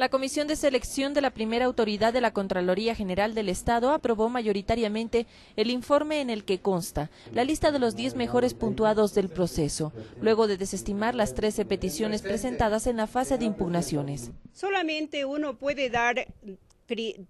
La Comisión de Selección de la Primera Autoridad de la Contraloría General del Estado aprobó mayoritariamente el informe en el que consta la lista de los 10 mejores puntuados del proceso, luego de desestimar las 13 peticiones presentadas en la fase de impugnaciones. Solamente uno puede dar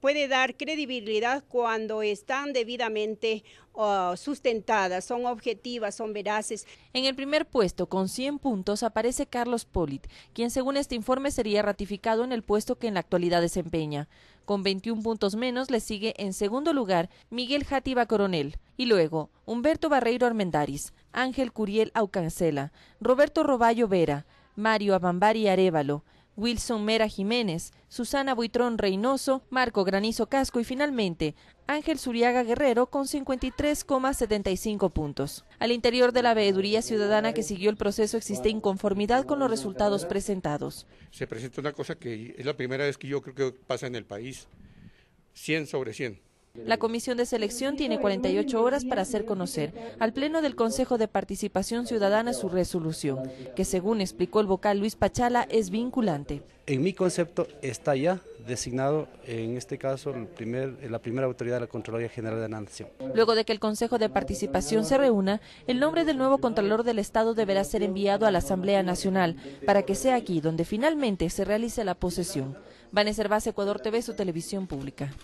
puede dar credibilidad cuando están debidamente oh, sustentadas, son objetivas, son veraces. En el primer puesto, con 100 puntos, aparece Carlos Polit, quien según este informe sería ratificado en el puesto que en la actualidad desempeña. Con 21 puntos menos le sigue en segundo lugar Miguel Jativa Coronel y luego Humberto Barreiro Armendaris, Ángel Curiel Aucancela, Roberto Roballo Vera, Mario Abambari Arevalo, Wilson Mera Jiménez, Susana Buitrón Reynoso, Marco Granizo Casco y finalmente Ángel Zuriaga Guerrero con 53,75 puntos. Al interior de la veeduría ciudadana que siguió el proceso existe inconformidad con los resultados presentados. Se presenta una cosa que es la primera vez que yo creo que pasa en el país, 100 sobre 100. La comisión de selección tiene 48 horas para hacer conocer al Pleno del Consejo de Participación Ciudadana su resolución, que según explicó el vocal Luis Pachala es vinculante. En mi concepto está ya designado, en este caso, la primera autoridad de la Contraloría General de la Nación. Luego de que el Consejo de Participación se reúna, el nombre del nuevo Contralor del Estado deberá ser enviado a la Asamblea Nacional para que sea aquí donde finalmente se realice la posesión. Vanessa Herbaz, Ecuador TV, su televisión pública.